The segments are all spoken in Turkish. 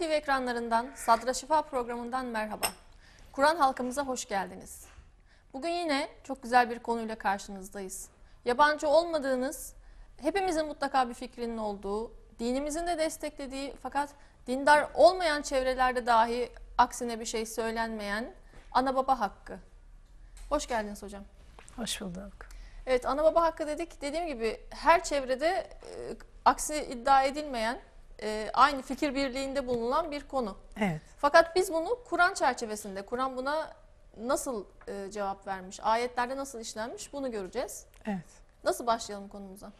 TV ekranlarından Sadra Şifa programından merhaba. Kur'an halkımıza hoş geldiniz. Bugün yine çok güzel bir konuyla karşınızdayız. Yabancı olmadığınız, hepimizin mutlaka bir fikrinin olduğu, dinimizin de desteklediği fakat dindar olmayan çevrelerde dahi aksine bir şey söylenmeyen ana baba hakkı. Hoş geldiniz hocam. Hoş bulduk. Evet ana baba hakkı dedik. Dediğim gibi her çevrede e, aksi iddia edilmeyen e, aynı fikir birliğinde bulunan bir konu. Evet. Fakat biz bunu Kur'an çerçevesinde, Kur'an buna nasıl e, cevap vermiş, ayetlerde nasıl işlenmiş bunu göreceğiz. Evet. Nasıl başlayalım konumuza?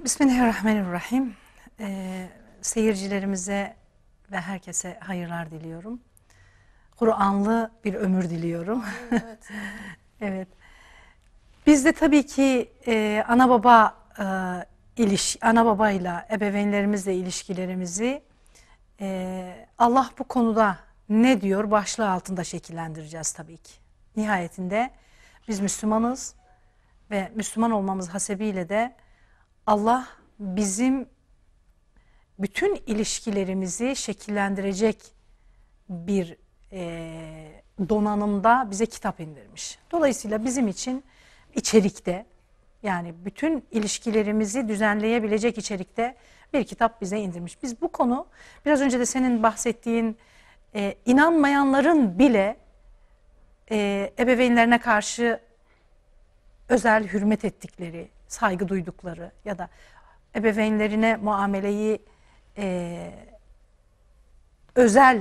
Bismillahirrahmanirrahim. Ee, seyircilerimize ve herkese hayırlar diliyorum. Kur'anlı bir ömür diliyorum. Evet. evet. Bizde tabii ki e, ana baba e, iliş, ana babayla, ebeveynlerimizle ilişkilerimizi e, Allah bu konuda ne diyor başlığı altında şekillendireceğiz tabii ki. Nihayetinde biz Müslümanız ve Müslüman olmamız hasebiyle de Allah bizim bütün ilişkilerimizi şekillendirecek bir e, donanımda bize kitap indirmiş. Dolayısıyla bizim için içerikte, yani bütün ilişkilerimizi düzenleyebilecek içerikte bir kitap bize indirmiş. Biz bu konu biraz önce de senin bahsettiğin e, inanmayanların bile e, ebeveynlerine karşı özel hürmet ettikleri, saygı duydukları ya da ebeveynlerine muameleyi e, özel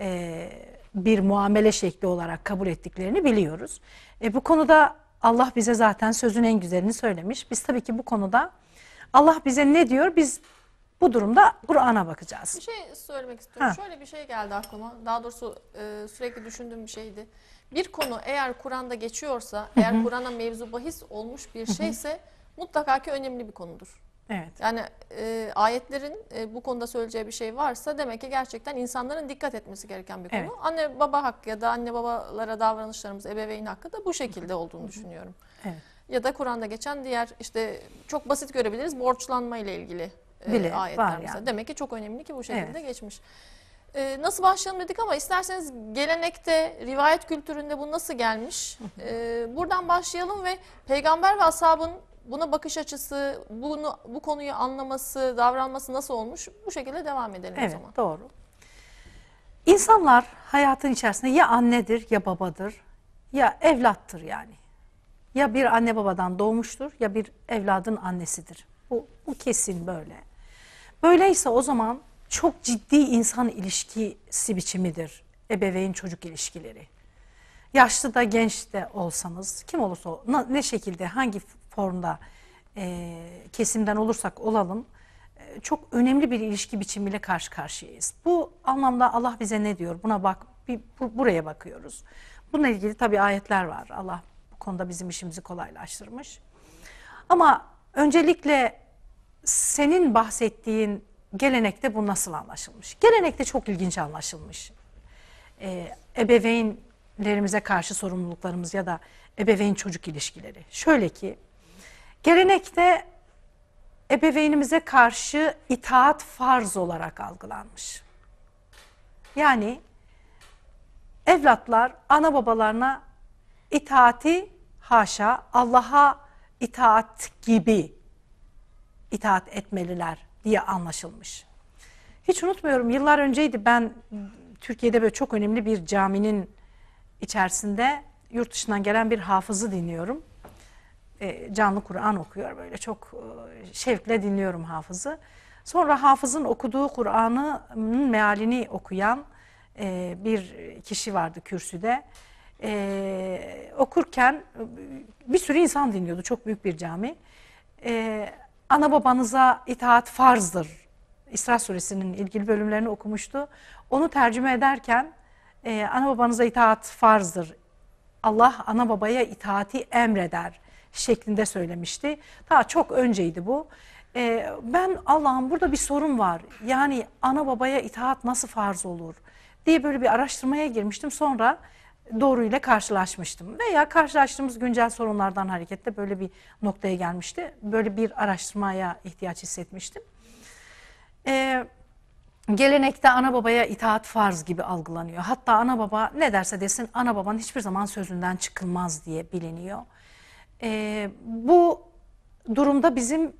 e, bir muamele şekli olarak kabul ettiklerini biliyoruz. E, bu konuda Allah bize zaten sözün en güzelini söylemiş. Biz tabii ki bu konuda Allah bize ne diyor biz bu durumda Kur'an'a bakacağız. Bir şey söylemek istiyorum. Ha. Şöyle bir şey geldi aklıma. Daha doğrusu e, sürekli düşündüğüm bir şeydi. Bir konu eğer Kur'an'da geçiyorsa, Hı -hı. eğer Kur'an'a mevzu bahis olmuş bir şeyse Hı -hı. mutlaka ki önemli bir konudur. Evet. Yani e, ayetlerin e, bu konuda söyleyeceği bir şey varsa demek ki gerçekten insanların dikkat etmesi gereken bir konu. Evet. Anne baba hakkı ya da anne babalara davranışlarımız, ebeveyn hakkı da bu şekilde olduğunu düşünüyorum. Evet. Ya da Kur'an'da geçen diğer işte çok basit görebiliriz borçlanma ile ilgili e, Bile, ayetler var Yani. Demek ki çok önemli ki bu şekilde evet. geçmiş. E, nasıl başlayalım dedik ama isterseniz gelenekte, rivayet kültüründe bu nasıl gelmiş? E, buradan başlayalım ve peygamber ve ashabın buna bakış açısı, bunu bu konuyu anlaması, davranması nasıl olmuş? Bu şekilde devam edelim evet, o zaman. Evet, doğru. İnsanlar hayatın içerisinde ya annedir ya babadır ya evlattır yani. Ya bir anne babadan doğmuştur ya bir evladın annesidir. Bu, bu kesin böyle. Böyleyse o zaman çok ciddi insan ilişkisi biçimidir ebeveyn çocuk ilişkileri. Yaşlı da genç de olsanız kim olursa ne şekilde hangi formda e, kesimden olursak olalım e, çok önemli bir ilişki biçimiyle karşı karşıyayız. Bu anlamda Allah bize ne diyor? Buna bak, bir, bu, buraya bakıyoruz. Bununla ilgili tabii ayetler var. Allah bu konuda bizim işimizi kolaylaştırmış. Ama öncelikle senin bahsettiğin gelenekte bu nasıl anlaşılmış? Gelenekte çok ilginç anlaşılmış. Ee, ebeveynlerimize karşı sorumluluklarımız ya da ebeveyn çocuk ilişkileri. Şöyle ki Gelenekte ebeveynimize karşı itaat farz olarak algılanmış. Yani evlatlar ana babalarına itaati haşa Allah'a itaat gibi itaat etmeliler diye anlaşılmış. Hiç unutmuyorum yıllar önceydi ben Türkiye'de böyle çok önemli bir caminin içerisinde yurt dışından gelen bir hafızı dinliyorum. E, canlı Kur'an okuyor böyle çok e, şevkle dinliyorum hafızı. Sonra hafızın okuduğu Kur'an'ın mealini okuyan e, bir kişi vardı kürsüde. E, okurken bir sürü insan dinliyordu çok büyük bir cami. ana babanıza itaat farzdır. İsra suresinin ilgili bölümlerini okumuştu. Onu tercüme ederken ana babanıza itaat farzdır. Allah ana babaya itaati emreder şeklinde söylemişti. Daha çok önceydi bu. E, ben Allah'ım burada bir sorun var. Yani ana babaya itaat nasıl farz olur diye böyle bir araştırmaya girmiştim. Sonra doğruyla karşılaşmıştım. Veya karşılaştığımız güncel sorunlardan hareketle böyle bir noktaya gelmişti. Böyle bir araştırmaya ihtiyaç hissetmiştim. Ee, gelenekte ana babaya itaat farz gibi algılanıyor. Hatta ana baba ne derse desin ana babanın hiçbir zaman sözünden çıkılmaz diye biliniyor. E, bu durumda bizim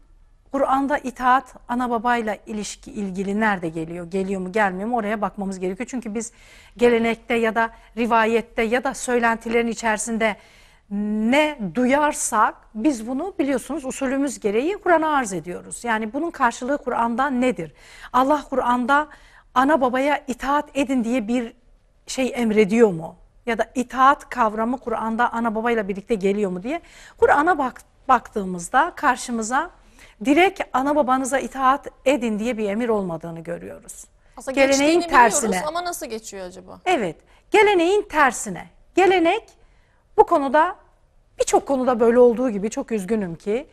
Kur'an'da itaat ana babayla ilişki ilgili nerede geliyor? Geliyor mu gelmiyor mu oraya bakmamız gerekiyor. Çünkü biz gelenekte ya da rivayette ya da söylentilerin içerisinde ne duyarsak biz bunu biliyorsunuz usulümüz gereği Kur'an'a arz ediyoruz. Yani bunun karşılığı Kur'an'da nedir? Allah Kur'an'da ana babaya itaat edin diye bir şey emrediyor mu? ya da itaat kavramı Kur'an'da ana babayla birlikte geliyor mu diye. Kur'an'a bak, baktığımızda karşımıza direkt ana babanıza itaat edin diye bir emir olmadığını görüyoruz. Aslında Geleneğin tersine. ama nasıl geçiyor acaba? Evet. Geleneğin tersine. Gelenek bu konuda birçok konuda böyle olduğu gibi çok üzgünüm ki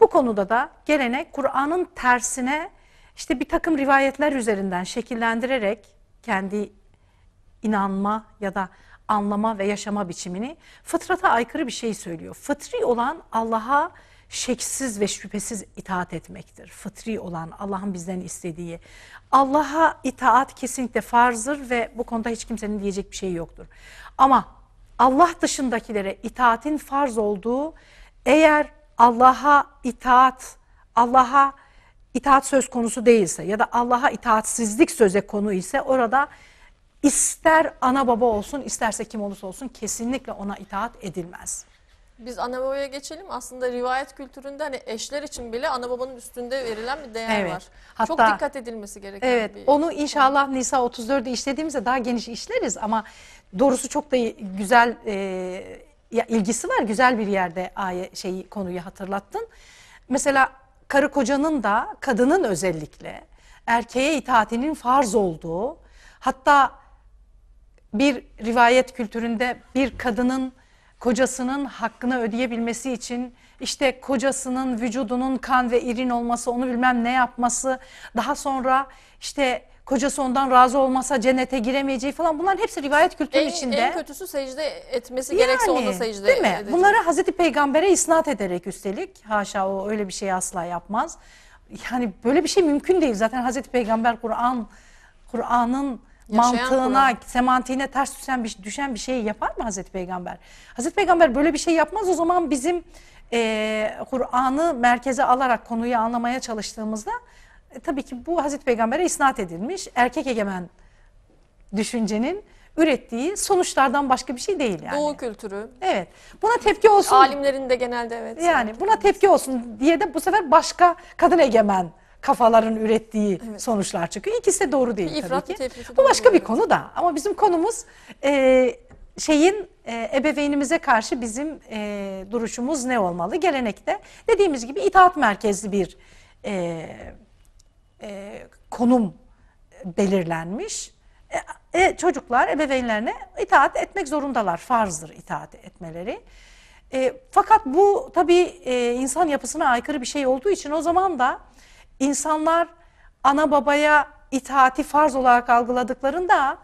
bu konuda da gelenek Kur'an'ın tersine işte bir takım rivayetler üzerinden şekillendirerek kendi inanma ya da anlama ve yaşama biçimini fıtrata aykırı bir şey söylüyor. Fıtri olan Allah'a şeksiz ve şüphesiz itaat etmektir. Fıtri olan Allah'ın bizden istediği. Allah'a itaat kesinlikle farzdır ve bu konuda hiç kimsenin diyecek bir şeyi yoktur. Ama Allah dışındakilere itaatin farz olduğu eğer Allah'a itaat, Allah'a itaat söz konusu değilse ya da Allah'a itaatsizlik söze konu ise orada İster ana baba olsun isterse kim olursa olsun kesinlikle ona itaat edilmez. Biz ana babaya geçelim. Aslında rivayet kültüründe hani eşler için bile ana babanın üstünde verilen bir değer evet. var. Hatta, Çok dikkat edilmesi gereken evet, bir Onu inşallah Nisa 34'de işlediğimizde daha geniş işleriz ama doğrusu çok da güzel e, ya ilgisi var. Güzel bir yerde aye şeyi konuyu hatırlattın. Mesela karı kocanın da kadının özellikle erkeğe itaatinin farz olduğu hatta bir rivayet kültüründe bir kadının kocasının hakkını ödeyebilmesi için işte kocasının vücudunun kan ve irin olması onu bilmem ne yapması daha sonra işte kocası ondan razı olmasa cennete giremeyeceği falan bunların hepsi rivayet kültürü en, içinde. En kötüsü secde etmesi yani, gerekse onda secde değil mi? Edecek. Bunları Hazreti Peygamber'e isnat ederek üstelik haşa o öyle bir şey asla yapmaz. Yani böyle bir şey mümkün değil zaten Hazreti Peygamber Kur'an Kur'an'ın mantığına, kural. semantiğine ters düşen bir, düşen bir şey yapar mı Hazreti Peygamber? Hazreti Peygamber böyle bir şey yapmaz o zaman bizim e, Kur'an'ı merkeze alarak konuyu anlamaya çalıştığımızda e, tabii ki bu Hazreti Peygamber'e isnat edilmiş erkek egemen düşüncenin ürettiği sonuçlardan başka bir şey değil yani. Doğu kültürü. Evet. Buna tepki olsun. Alimlerin de genelde evet. Yani buna tepki olsun diye de bu sefer başka kadın egemen kafaların ürettiği evet. sonuçlar çıkıyor. İkisi de doğru değil İfrat tabii ki. Bu başka bir konu da ama bizim konumuz e, şeyin e, ebeveynimize karşı bizim e, duruşumuz ne olmalı? Gelenekte dediğimiz gibi itaat merkezli bir e, e, konum belirlenmiş. E, e, çocuklar ebeveynlerine itaat etmek zorundalar. Farzdır itaat etmeleri. E, fakat bu tabii e, insan yapısına aykırı bir şey olduğu için o zaman da İnsanlar ana babaya itaati farz olarak algıladıklarında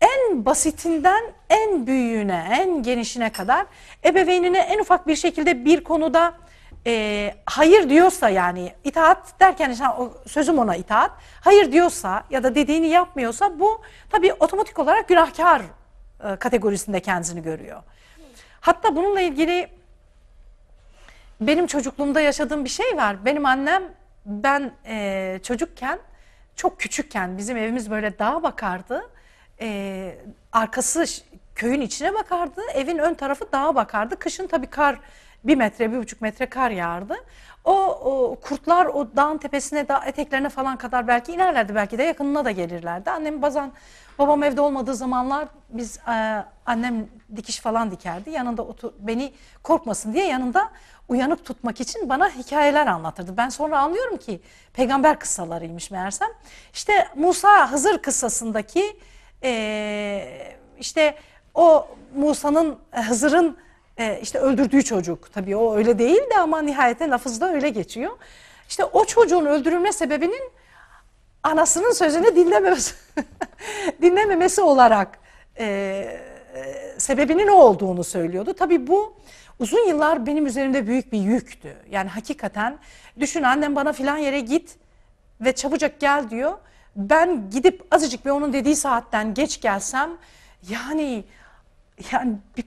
en basitinden en büyüğüne, en genişine kadar ebeveynine en ufak bir şekilde bir konuda e, hayır diyorsa yani itaat derken işte, sözüm ona itaat, hayır diyorsa ya da dediğini yapmıyorsa bu tabii otomatik olarak günahkar e, kategorisinde kendini görüyor. Hatta bununla ilgili benim çocukluğumda yaşadığım bir şey var. Benim annem ben e, çocukken çok küçükken bizim evimiz böyle dağa bakardı. E, arkası köyün içine bakardı. Evin ön tarafı dağa bakardı. Kışın tabii kar bir metre, bir buçuk metre kar yağardı. O, o kurtlar o dağın tepesine, da eteklerine falan kadar belki inerlerdi. Belki de yakınına da gelirlerdi. Annem bazen, babam evde olmadığı zamanlar biz e, annem dikiş falan dikerdi. Yanında otur, beni korkmasın diye yanında uyanık tutmak için bana hikayeler anlatırdı. Ben sonra anlıyorum ki peygamber kıssalarıymış meğersem. İşte Musa Hızır kıssasındaki e, işte o Musa'nın, Hızır'ın e, işte öldürdüğü çocuk tabii o öyle değil de ama nihayete lafızda öyle geçiyor. İşte o çocuğun öldürülme sebebinin anasının sözünü dinlememesi, dinlememesi olarak e, e, sebebinin o olduğunu söylüyordu. Tabii bu uzun yıllar benim üzerimde büyük bir yüktü. Yani hakikaten düşün annem bana filan yere git ve çabucak gel diyor. Ben gidip azıcık bir onun dediği saatten geç gelsem yani yani bir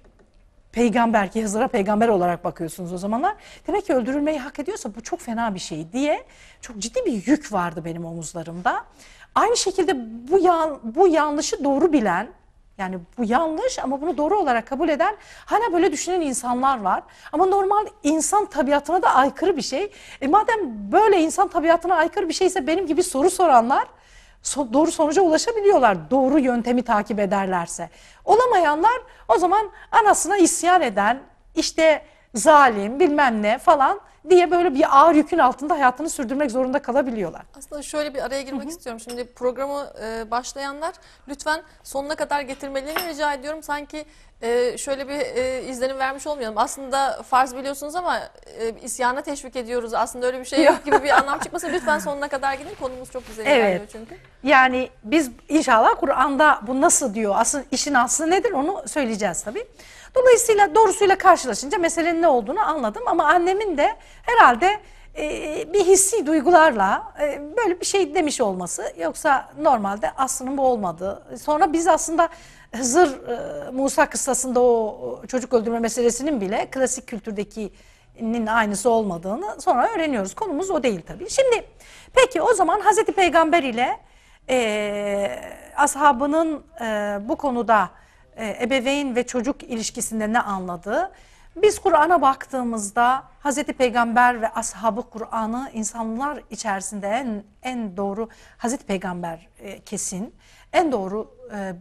peygamber ki Hızır'a peygamber olarak bakıyorsunuz o zamanlar. Demek ki öldürülmeyi hak ediyorsa bu çok fena bir şey diye çok ciddi bir yük vardı benim omuzlarımda. Aynı şekilde bu, yan, bu yanlışı doğru bilen yani bu yanlış ama bunu doğru olarak kabul eden hala böyle düşünen insanlar var. Ama normal insan tabiatına da aykırı bir şey. E madem böyle insan tabiatına aykırı bir şeyse benim gibi soru soranlar doğru sonuca ulaşabiliyorlar doğru yöntemi takip ederlerse. Olamayanlar o zaman anasına isyan eden işte zalim bilmem ne falan diye böyle bir ağır yükün altında hayatını sürdürmek zorunda kalabiliyorlar. Aslında şöyle bir araya girmek Hı -hı. istiyorum. Şimdi programı e, başlayanlar lütfen sonuna kadar getirmelerini rica ediyorum. Sanki e, şöyle bir e, izlenim vermiş olmayalım. Aslında farz biliyorsunuz ama e, isyana teşvik ediyoruz. Aslında öyle bir şey yok gibi bir anlam çıkmasın. Lütfen sonuna kadar gidin. Konumuz çok güzel evet. ilerliyor çünkü. Yani biz inşallah Kur'an'da bu nasıl diyor? Aslında işin aslı nedir onu söyleyeceğiz tabii. Dolayısıyla doğrusuyla karşılaşınca meselenin ne olduğunu anladım ama annemin de herhalde e, bir hissi duygularla e, böyle bir şey demiş olması yoksa normalde aslında bu olmadı? Sonra biz aslında Hızır e, Musa kıssasında o çocuk öldürme meselesinin bile klasik kültürdeki aynısı olmadığını sonra öğreniyoruz. Konumuz o değil tabii. Şimdi peki o zaman Hazreti Peygamber ile e, ashabının e, bu konuda e, ebeveyn ve çocuk ilişkisinde ne anladığı. Biz Kur'an'a baktığımızda Hz. Peygamber ve ashabı Kur'an'ı insanlar içerisinde en, en doğru Hz. Peygamber e, kesin en doğru e,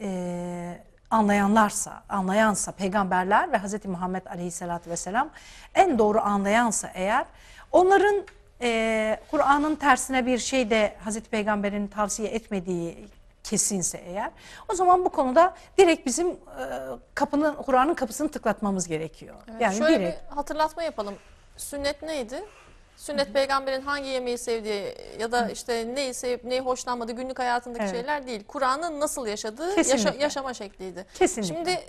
e, anlayanlarsa, anlayansa peygamberler ve Hz. Muhammed Aleyhisselatü vesselam en doğru anlayansa eğer onların e, Kur'an'ın tersine bir şey de Hz. Peygamber'in tavsiye etmediği kesinse eğer o zaman bu konuda direkt bizim e, kapının Kur'an'ın kapısını tıklatmamız gerekiyor. Evet, yani şöyle direkt... bir hatırlatma yapalım. Sünnet neydi? Sünnet Hı -hı. peygamberin hangi yemeği sevdiği ya da işte neyi sevip neyi hoşlanmadığı günlük hayatındaki evet. şeyler değil. Kur'an'ın nasıl yaşadığı yaşa, yaşama şekliydi. Kesinlikle. Şimdi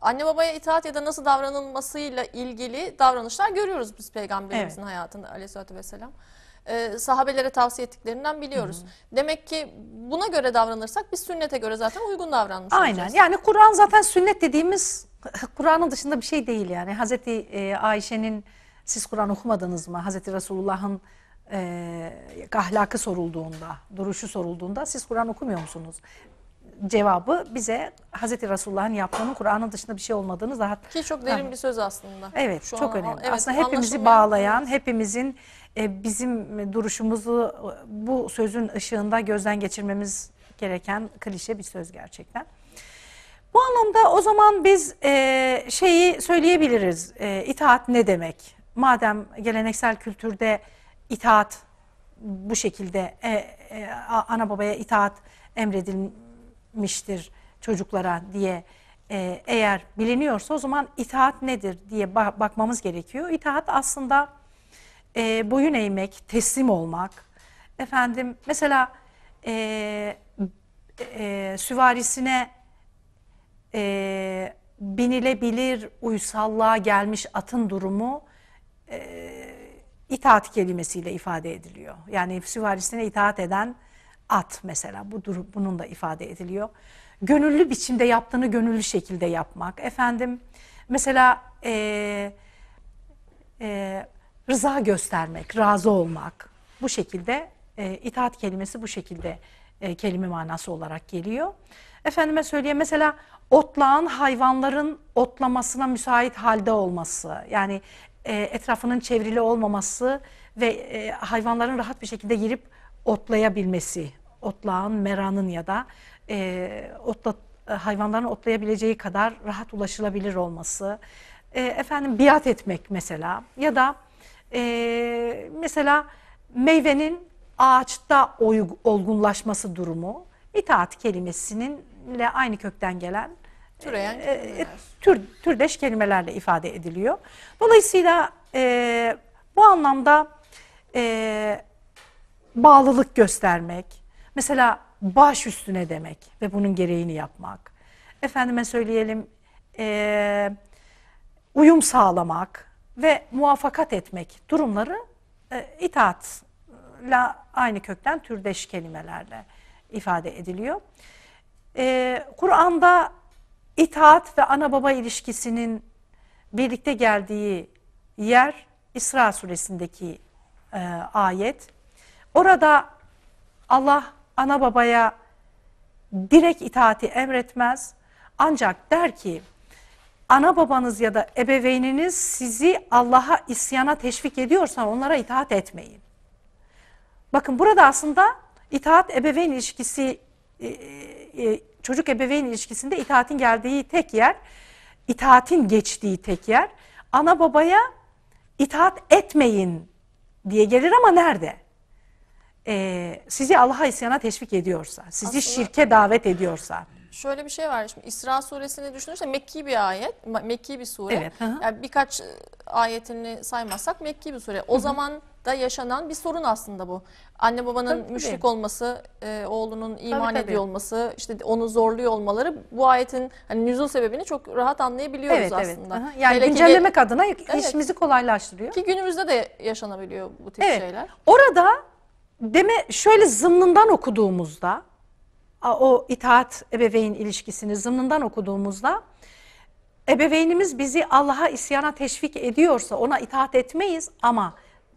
anne babaya itaat ya da nasıl davranılmasıyla ilgili davranışlar görüyoruz biz peygamberimizin evet. hayatında aleyhissalatü vesselam e, sahabelere tavsiye ettiklerinden biliyoruz. Hı-hı. Demek ki buna göre davranırsak biz sünnete göre zaten uygun davranmış Aynen. olacağız. Aynen yani Kur'an zaten sünnet dediğimiz Kur'an'ın dışında bir şey değil yani. Hazreti e, Ayşe'nin siz Kur'an okumadınız mı? Hazreti Resulullah'ın e, ahlakı sorulduğunda, duruşu sorulduğunda siz Kur'an okumuyor musunuz? cevabı bize Hazreti Resulullah'ın yaptığının Kur'an'ın dışında bir şey olmadığını zaten... Ki çok derin bir söz aslında. Evet Şu çok an, önemli. Evet, aslında hepimizi bağlayan, hepimizin e, bizim duruşumuzu bu sözün ışığında gözden geçirmemiz gereken klişe bir söz gerçekten. Bu anlamda o zaman biz e, şeyi söyleyebiliriz. E, itaat ne demek? Madem geleneksel kültürde itaat bu şekilde e, e, ana babaya itaat emredilmiş verilmiştir çocuklara diye e, eğer biliniyorsa o zaman itaat nedir diye bak bakmamız gerekiyor. İtaat aslında e, boyun eğmek, teslim olmak. Efendim mesela e, e, süvarisine e, binilebilir uysallığa gelmiş atın durumu e, itaat kelimesiyle ifade ediliyor. Yani süvarisine itaat eden at mesela bu durum bunun da ifade ediliyor. Gönüllü biçimde yaptığını gönüllü şekilde yapmak. Efendim mesela e, e, rıza göstermek, razı olmak bu şekilde e, itaat kelimesi bu şekilde e, kelime manası olarak geliyor. Efendime söyleyeyim mesela otlağın hayvanların otlamasına müsait halde olması yani e, etrafının çevrili olmaması ve e, hayvanların rahat bir şekilde girip otlayabilmesi, otlağın, meranın ya da e, otla, hayvanların otlayabileceği kadar rahat ulaşılabilir olması, e, efendim biat etmek mesela ya da e, mesela meyvenin ağaçta oy, olgunlaşması durumu itaat kelimesininle aynı kökten gelen Türeyen e, e, tür, türdeş kelimelerle ifade ediliyor. Dolayısıyla e, bu anlamda e, bağlılık göstermek, mesela baş üstüne demek ve bunun gereğini yapmak, efendime söyleyelim e, uyum sağlamak ve muvaffakat etmek durumları e, itaatla aynı kökten türdeş kelimelerle ifade ediliyor. E, Kur'an'da itaat ve ana baba ilişkisinin birlikte geldiği yer İsra suresindeki e, ayet Orada Allah ana babaya direkt itaati emretmez. Ancak der ki ana babanız ya da ebeveyniniz sizi Allah'a isyana teşvik ediyorsa onlara itaat etmeyin. Bakın burada aslında itaat ebeveyn ilişkisi e, e, çocuk ebeveyn ilişkisinde itaatin geldiği tek yer, itaatin geçtiği tek yer ana babaya itaat etmeyin diye gelir ama nerede? e, sizi Allah'a isyana teşvik ediyorsa, sizi Aslında, şirke davet ediyorsa. Şöyle bir şey var şimdi İsra suresini düşünürse Mekki bir ayet, Mekki bir sure. Evet, Yani birkaç e, ayetini saymazsak Mekki bir sure. O hı zaman da yaşanan bir sorun aslında bu. Anne babanın tabii, müşrik tabii. olması, e, oğlunun iman tabii, tabii. olması, işte onu zorluyor olmaları bu ayetin hani nüzul sebebini çok rahat anlayabiliyoruz evet, aslında. Evet. Yani Hele güncellemek ki, adına evet. işimizi kolaylaştırıyor. Ki günümüzde de yaşanabiliyor bu tip evet. şeyler. Orada deme şöyle zımnından okuduğumuzda o itaat ebeveyn ilişkisini zımnından okuduğumuzda ebeveynimiz bizi Allah'a isyana teşvik ediyorsa ona itaat etmeyiz ama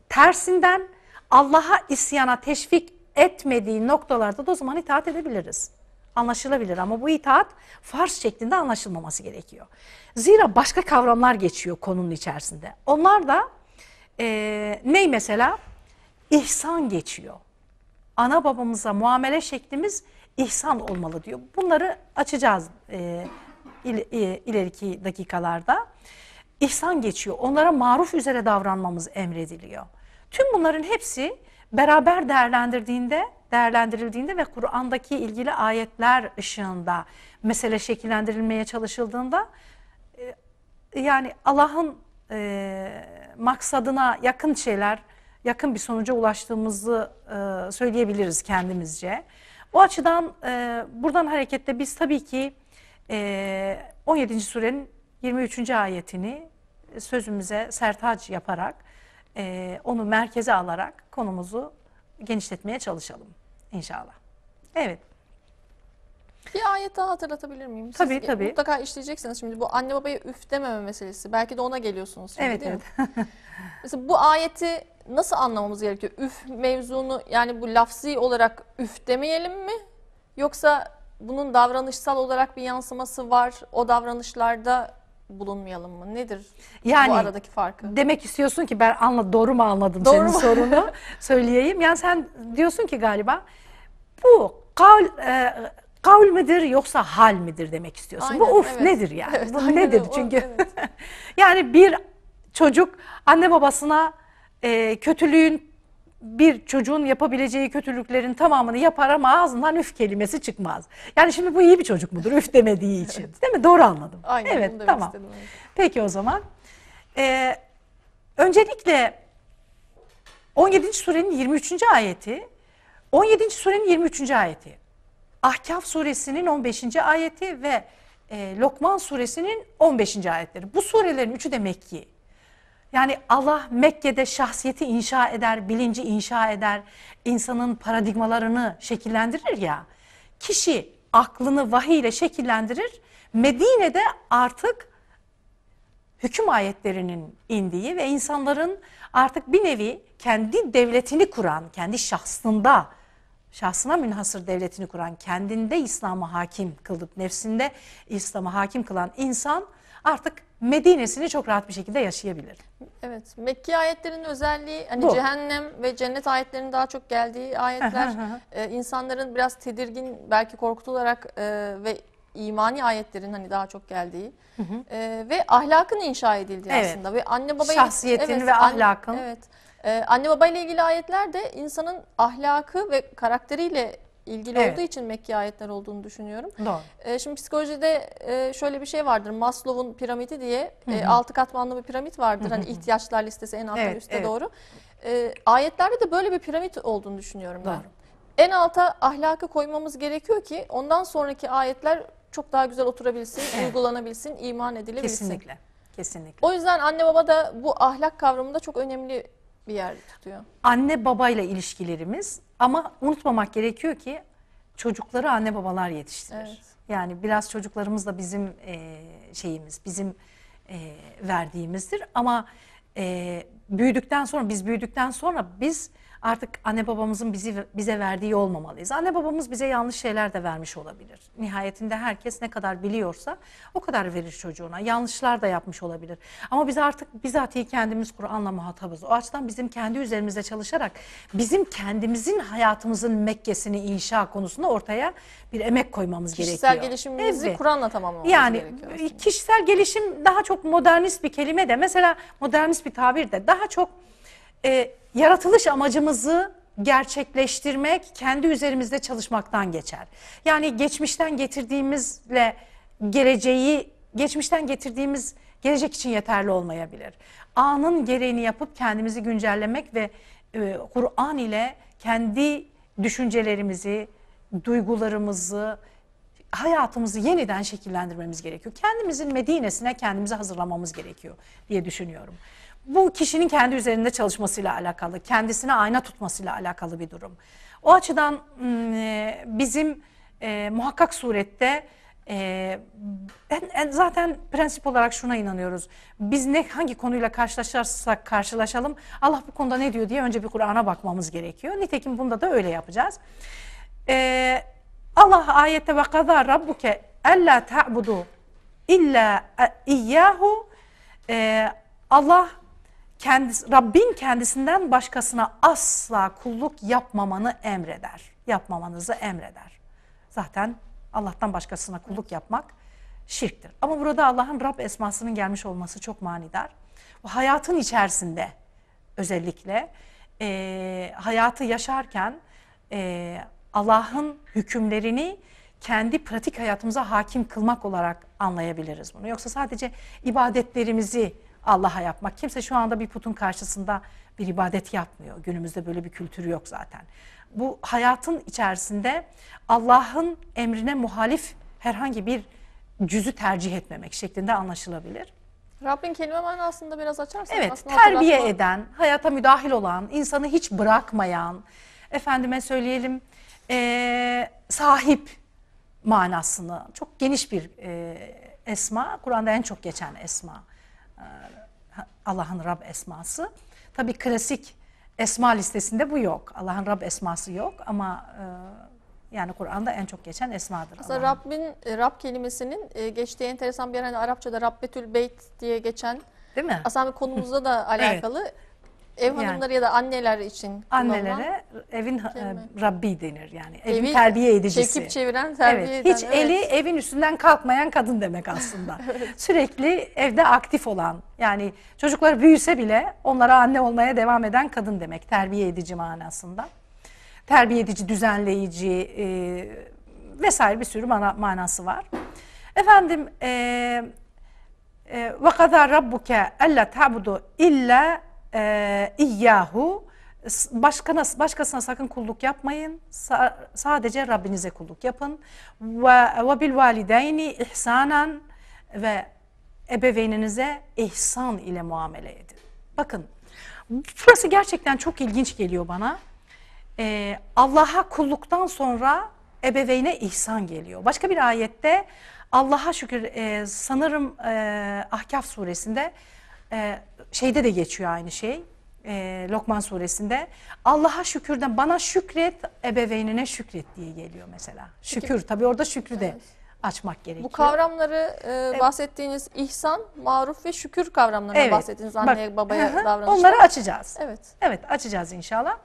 tersinden Allah'a isyana teşvik etmediği noktalarda da o zaman itaat edebiliriz. Anlaşılabilir ama bu itaat farz şeklinde anlaşılmaması gerekiyor. Zira başka kavramlar geçiyor konunun içerisinde. Onlar da e, ney mesela? ihsan geçiyor. Ana babamıza muamele şeklimiz ihsan olmalı diyor. Bunları açacağız e, il, e, ileriki dakikalarda. İhsan geçiyor. Onlara maruf üzere davranmamız emrediliyor. Tüm bunların hepsi beraber değerlendirdiğinde, değerlendirildiğinde ve Kur'an'daki ilgili ayetler ışığında mesele şekillendirilmeye çalışıldığında e, yani Allah'ın e, maksadına yakın şeyler yakın bir sonuca ulaştığımızı e, söyleyebiliriz kendimizce. O açıdan e, buradan hareketle biz tabii ki e, 17. surenin 23. ayetini e, sözümüze sertaç yaparak, e, onu merkeze alarak konumuzu genişletmeye çalışalım inşallah. Evet. Bir ayet daha hatırlatabilir miyim? Siz tabii tabii. Mutlaka işleyeceksiniz şimdi bu anne babaya üf dememe meselesi. Belki de ona geliyorsunuz şimdi evet, değil evet. mi? Mesela bu ayeti nasıl anlamamız gerekiyor? Üf mevzunu yani bu lafzi olarak üf demeyelim mi? Yoksa bunun davranışsal olarak bir yansıması var. O davranışlarda bulunmayalım mı? Nedir yani, bu aradaki farkı? Demek istiyorsun ki ben anla doğru mu anladım doğru senin mu? sorunu söyleyeyim. Yani sen diyorsun ki galiba bu kavl, e, kavl midir yoksa hal midir demek istiyorsun. Aynen, bu uf evet. nedir yani? Evet, bu nedir? Çünkü evet. yani bir çocuk anne babasına e, kötülüğün bir çocuğun yapabileceği kötülüklerin tamamını yapar ama ağzından üf kelimesi çıkmaz. Yani şimdi bu iyi bir çocuk mudur üf demediği için? evet. Değil mi? Doğru anladım. Aynen, evet tamam. Istedim. Peki o zaman. Ee, öncelikle 17. surenin 23. ayeti 17. surenin 23. ayeti Ahkaf suresinin 15. ayeti ve e, Lokman suresinin 15. ayetleri. Bu surelerin üçü de Mekki. Yani Allah Mekke'de şahsiyeti inşa eder, bilinci inşa eder, insanın paradigmalarını şekillendirir ya. Kişi aklını vahiy ile şekillendirir. Medine'de artık hüküm ayetlerinin indiği ve insanların artık bir nevi kendi devletini kuran, kendi şahsında, şahsına münhasır devletini kuran, kendinde İslam'a hakim kıldık, nefsinde İslam'a hakim kılan insan artık Medine'sini çok rahat bir şekilde yaşayabilir. Evet. Mekki ayetlerinin özelliği hani Bu. cehennem ve cennet ayetlerinin daha çok geldiği ayetler e, insanların biraz tedirgin belki korkutularak e, ve imani ayetlerin hani daha çok geldiği hı hı. E, ve ahlakın inşa edildiği evet. aslında ve anne babayı şahsiyetin evet, ve ahlakın. Anne, evet. Ee, anne babayla ilgili ayetler de insanın ahlakı ve karakteriyle ilgili evet. olduğu için Mekki ayetler olduğunu düşünüyorum. Doğru. E, şimdi psikolojide e, şöyle bir şey vardır. Maslow'un piramidi diye e, altı katmanlı bir piramit vardır. Hani ihtiyaçlar listesi en altta evet, üste evet. doğru. E, ayetlerde de böyle bir piramit olduğunu düşünüyorum Doğru. ben. En alta ahlakı koymamız gerekiyor ki ondan sonraki ayetler çok daha güzel oturabilsin, evet. uygulanabilsin, iman edilebilsin. Kesinlikle. Kesinlikle. O yüzden anne baba da bu ahlak kavramında çok önemli bir yer tutuyor. Anne babayla ilişkilerimiz ama unutmamak gerekiyor ki çocukları anne babalar yetiştirir. Evet. Yani biraz çocuklarımız da bizim e, şeyimiz, bizim e, verdiğimizdir. Ama e, büyüdükten sonra, biz büyüdükten sonra biz artık anne babamızın bizi bize verdiği olmamalıyız. Anne babamız bize yanlış şeyler de vermiş olabilir. Nihayetinde herkes ne kadar biliyorsa o kadar verir çocuğuna. Yanlışlar da yapmış olabilir. Ama biz artık bizatihi kendimiz Kur'an'la muhatabız. O açıdan bizim kendi üzerimizde çalışarak bizim kendimizin hayatımızın Mekke'sini inşa konusunda ortaya bir emek koymamız kişisel gerekiyor. Kişisel gelişimimizi evet. Kur'an'la tamamlamamız yani, gerekiyor. Yani e, kişisel gelişim daha çok modernist bir kelime de mesela modernist bir tabir de daha çok e, yaratılış amacımızı gerçekleştirmek kendi üzerimizde çalışmaktan geçer. Yani geçmişten getirdiğimizle geleceği, geçmişten getirdiğimiz gelecek için yeterli olmayabilir. Anın gereğini yapıp kendimizi güncellemek ve e, Kur'an ile kendi düşüncelerimizi, duygularımızı, hayatımızı yeniden şekillendirmemiz gerekiyor. Kendimizin Medine'sine kendimizi hazırlamamız gerekiyor diye düşünüyorum. Bu kişinin kendi üzerinde çalışmasıyla alakalı, kendisine ayna tutmasıyla alakalı bir durum. O açıdan e, bizim e, muhakkak surette e, en, en, zaten prensip olarak şuna inanıyoruz. Biz ne hangi konuyla karşılaşırsak karşılaşalım Allah bu konuda ne diyor diye önce bir Kur'an'a bakmamız gerekiyor. Nitekim bunda da öyle yapacağız. E, Allah ayette ve kaza rabbuke ella ta'budu illa e-, iyyahu e, Allah kendisi, Rabbin kendisinden başkasına asla kulluk yapmamanı emreder. Yapmamanızı emreder. Zaten Allah'tan başkasına kulluk yapmak şirktir. Ama burada Allah'ın Rab esmasının gelmiş olması çok manidar. Bu hayatın içerisinde özellikle e, hayatı yaşarken e, Allah'ın hükümlerini kendi pratik hayatımıza hakim kılmak olarak anlayabiliriz bunu. Yoksa sadece ibadetlerimizi Allah'a yapmak. Kimse şu anda bir putun karşısında bir ibadet yapmıyor. Günümüzde böyle bir kültür yok zaten. Bu hayatın içerisinde Allah'ın emrine muhalif herhangi bir cüzü tercih etmemek şeklinde anlaşılabilir. Rabbin kelime manasında biraz açarsan evet, terbiye hatırlatma. eden, hayata müdahil olan, insanı hiç bırakmayan, efendime söyleyelim e, sahip manasını çok geniş bir e, esma. Kur'an'da en çok geçen esma. Ee, Allah'ın Rab esması. Tabi klasik esma listesinde bu yok. Allah'ın Rab esması yok ama e, yani Kur'an'da en çok geçen esmadır. Aslında Rabbin, e, Rab kelimesinin e, geçtiği enteresan bir yer. Hani Arapçada Rabbetül Beyt diye geçen Değil mi? Aslında konumuzda da alakalı. evet. Ev yani, hanımları ya da anneler için Annelere evin e, Rabbi denir yani. Evin Evi terbiye edicisi. Çekip çeviren terbiye evet, eden. Hiç evet. eli evin üstünden kalkmayan kadın demek aslında. evet. Sürekli evde aktif olan yani çocukları büyüse bile onlara anne olmaya devam eden kadın demek. Terbiye edici manasında. Terbiye edici, düzenleyici e, vesaire bir sürü mana, manası var. Efendim e, e, وَقَذَا رَبُّكَ أَلَّا illa e, iyyahu başkana, başkasına sakın kulluk yapmayın. Sa sadece Rabbinize kulluk yapın. Ve, ve bil valideyni ihsanen ve ebeveyninize ihsan ile muamele edin. Bakın burası gerçekten çok ilginç geliyor bana. Ee, Allah'a kulluktan sonra ebeveyne ihsan geliyor. Başka bir ayette Allah'a şükür e, sanırım e, Ahkaf suresinde e, şeyde de geçiyor aynı şey. E, Lokman suresinde Allah'a şükürden bana şükret ebeveynine şükret diye geliyor mesela. Şükür tabi orada şükrü de evet. açmak gerekiyor. Bu kavramları e, bahsettiğiniz ihsan, maruf ve şükür kavramlarına evet. bahsettiğiniz anneye Bak, babaya davranışlar. Onları açacağız. Evet. Evet açacağız inşallah.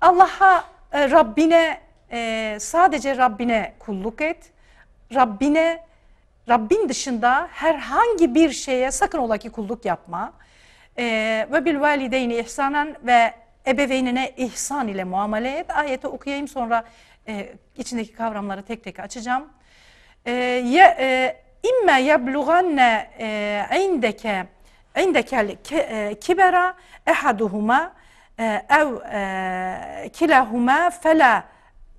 Allah'a e, Rabbine e, sadece Rabbine kulluk et. Rabbine Rabbin dışında herhangi bir şeye sakın ola ki kulluk yapma. Ee, ve bil valideyni ihsanen ve ebeveynine ihsan ile muamele et. Ayeti okuyayım sonra e, içindeki kavramları tek tek açacağım. E, ye, e, İmme yebluganne e, indeke indekel e, kibera ehaduhuma e, ev e, kilahuma fela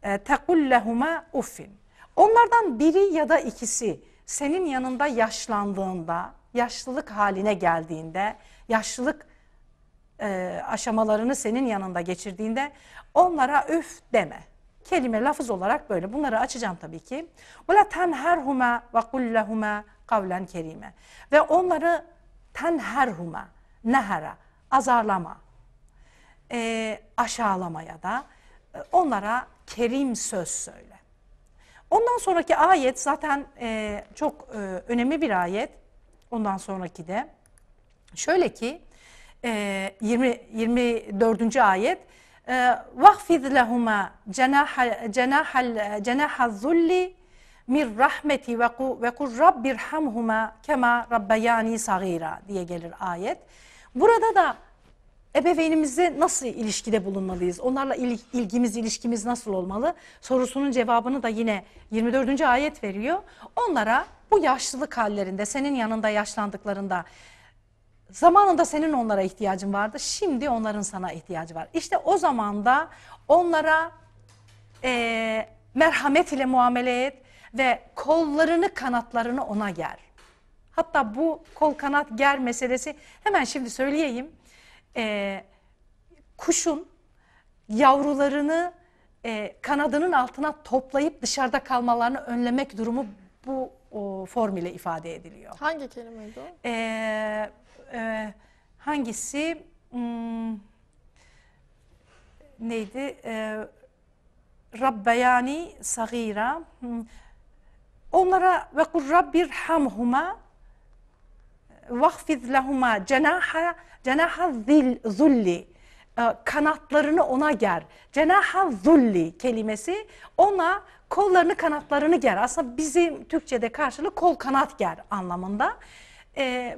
tekul lehuma uffin. Onlardan biri ya da ikisi senin yanında yaşlandığında, yaşlılık haline geldiğinde, yaşlılık e, aşamalarını senin yanında geçirdiğinde onlara üf deme. Kelime lafız olarak böyle. Bunları açacağım tabii ki. وَلَا تَنْهَرْهُمَا وَقُلْ لَهُمَا kavlen kerime. Ve onları tenherhuma, nehara, azarlama, e, aşağılama ya da e, onlara kerim söz söyle. Ondan sonraki ayet zaten e, çok e, önemli bir ayet. Ondan sonraki de şöyle ki e, 20 24. ayet e, vahfiz lehuma cenahal cenahal zulli mir rahmeti ve ve kur rabbirhamhuma kema rabbayani sagira diye gelir ayet. Burada da ebeveynimizle nasıl ilişkide bulunmalıyız? Onlarla ilgimiz, ilişkimiz nasıl olmalı? Sorusunun cevabını da yine 24. ayet veriyor. Onlara bu yaşlılık hallerinde, senin yanında yaşlandıklarında, zamanında senin onlara ihtiyacın vardı. Şimdi onların sana ihtiyacı var. İşte o zaman da onlara e, merhamet ile muamele et ve kollarını kanatlarını ona ger. Hatta bu kol kanat ger meselesi hemen şimdi söyleyeyim e, kuşun yavrularını e, kanadının altına toplayıp dışarıda kalmalarını önlemek durumu bu o, form ile ifade ediliyor. Hangi kelimeydi o? E, e, hangisi? Hmm, neydi? E, Rabbeyani sagira. Hmm. Onlara ve kur hamhuma vahfiz lehuma cenaha cenaha zil zulli kanatlarını ona ger. Cenaha zulli kelimesi ona kollarını kanatlarını ger. Aslında bizim Türkçe'de karşılığı kol kanat ger anlamında. Ee,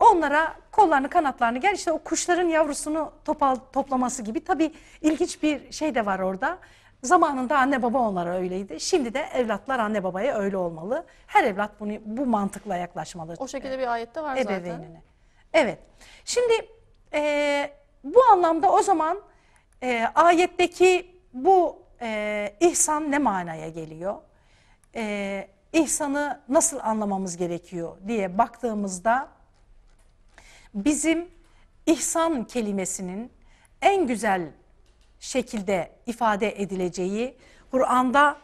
onlara kollarını kanatlarını ger. İşte o kuşların yavrusunu topal, toplaması gibi. Tabii ilginç bir şey de var orada. Zamanında anne baba onlara öyleydi. Şimdi de evlatlar anne babaya öyle olmalı. Her evlat bunu bu mantıkla yaklaşmalı. O şekilde bir ayette var ebeveynine. zaten. Evet. Şimdi e, bu anlamda o zaman e, ayetteki bu e, ihsan ne manaya geliyor? E, ihsanı nasıl anlamamız gerekiyor diye baktığımızda bizim ihsan kelimesinin en güzel şekilde ifade edileceği, Kur'an'da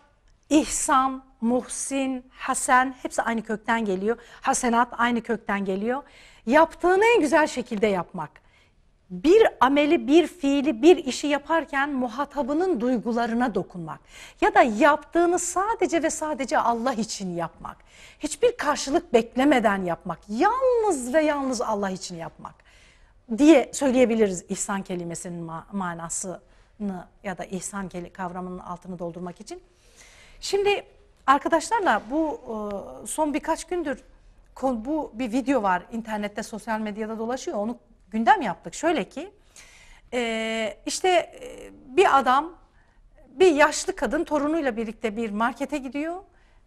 ihsan, muhsin, hasen hepsi aynı kökten geliyor. Hasenat aynı kökten geliyor. Yaptığını en güzel şekilde yapmak. Bir ameli, bir fiili, bir işi yaparken muhatabının duygularına dokunmak ya da yaptığını sadece ve sadece Allah için yapmak. Hiçbir karşılık beklemeden yapmak. Yalnız ve yalnız Allah için yapmak diye söyleyebiliriz ihsan kelimesinin manası ya da ihsan kavramının altını doldurmak için. Şimdi arkadaşlarla bu e, son birkaç gündür bu bir video var internette sosyal medyada dolaşıyor onu gündem yaptık. Şöyle ki e, işte e, bir adam bir yaşlı kadın torunuyla birlikte bir markete gidiyor.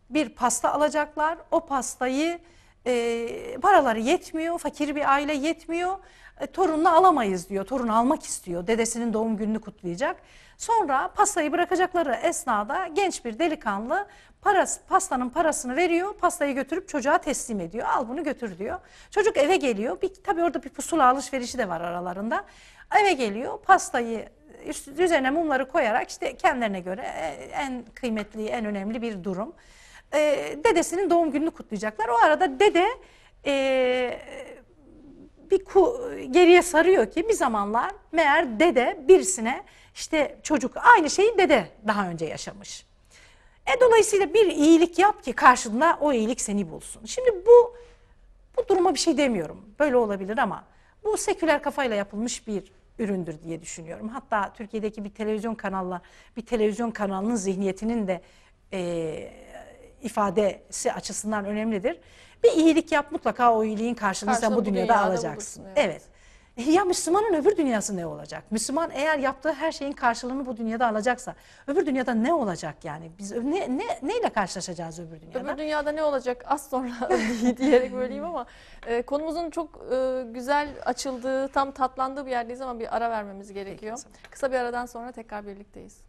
Bir pasta alacaklar. O pastayı e, paraları yetmiyor. Fakir bir aile yetmiyor. E, torununu alamayız diyor. Torun almak istiyor. Dedesinin doğum gününü kutlayacak. Sonra pastayı bırakacakları esnada genç bir delikanlı parası, pastanın parasını veriyor. Pastayı götürüp çocuğa teslim ediyor. Al bunu götür diyor. Çocuk eve geliyor. Bir, tabii orada bir pusula alışverişi de var aralarında. Eve geliyor pastayı üst, üzerine mumları koyarak işte kendilerine göre e, en kıymetli, en önemli bir durum. E, dedesinin doğum gününü kutlayacaklar. O arada dede e, bir ku, geriye sarıyor ki bir zamanlar meğer dede birisine işte çocuk aynı şeyi dede daha önce yaşamış. E dolayısıyla bir iyilik yap ki karşında o iyilik seni bulsun. Şimdi bu bu duruma bir şey demiyorum. Böyle olabilir ama bu seküler kafayla yapılmış bir üründür diye düşünüyorum. Hatta Türkiye'deki bir televizyon kanalla bir televizyon kanalının zihniyetinin de e, ifadesi açısından önemlidir. Bir iyilik yap mutlaka o iyiliğin karşılığını sen bu dünyada, dünyada alacaksın. Bulursun, evet. evet. Ya Müslümanın öbür dünyası ne olacak? Müslüman eğer yaptığı her şeyin karşılığını bu dünyada alacaksa öbür dünyada ne olacak yani? Biz ne, ne neyle karşılaşacağız öbür dünyada? Öbür dünyada ne olacak az sonra diyerek böyleyim ama e, konumuzun çok e, güzel açıldığı, tam tatlandığı bir yerdeyiz ama bir ara vermemiz gerekiyor. Peki, Kısa bir aradan sonra tekrar birlikteyiz.